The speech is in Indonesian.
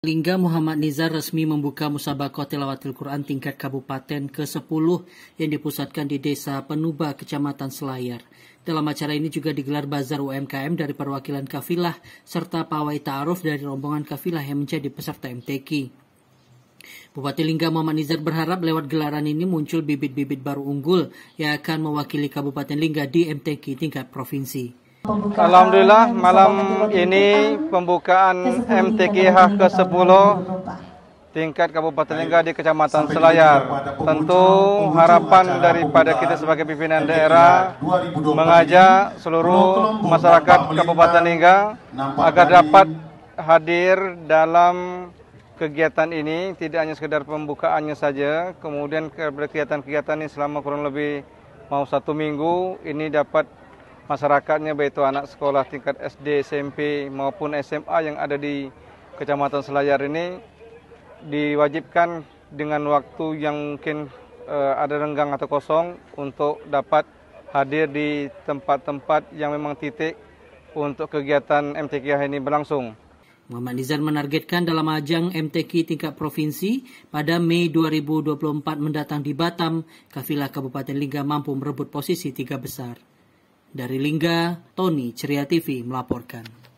Lingga Muhammad Nizar resmi membuka Musabakoh Tilawatil Quran tingkat kabupaten ke-10 yang dipusatkan di Desa Penuba, Kecamatan Selayar. Dalam acara ini juga digelar bazar UMKM dari perwakilan kafilah serta pawai ta'aruf dari rombongan kafilah yang menjadi peserta MTQ. Bupati Lingga Muhammad Nizar berharap lewat gelaran ini muncul bibit-bibit baru unggul yang akan mewakili Kabupaten Lingga di MTQ tingkat provinsi. Alhamdulillah malam ini pembukaan MTGH ke-10 tingkat Kabupaten Lingga di Kecamatan Selayar. Tentu harapan daripada kita sebagai pimpinan daerah mengajak seluruh masyarakat Kabupaten Lingga agar dapat hadir dalam kegiatan ini tidak hanya sekedar pembukaannya saja, kemudian kegiatan-kegiatan ini selama kurang lebih mau satu minggu ini dapat masyarakatnya baik itu anak sekolah tingkat SD, SMP maupun SMA yang ada di Kecamatan Selayar ini diwajibkan dengan waktu yang mungkin uh, ada renggang atau kosong untuk dapat hadir di tempat-tempat yang memang titik untuk kegiatan MTKH ini berlangsung. Muhammad Nizar menargetkan dalam ajang MTQ tingkat provinsi pada Mei 2024 mendatang di Batam, kafilah Kabupaten Lingga mampu merebut posisi tiga besar. Dari Lingga, Tony Ceria TV melaporkan.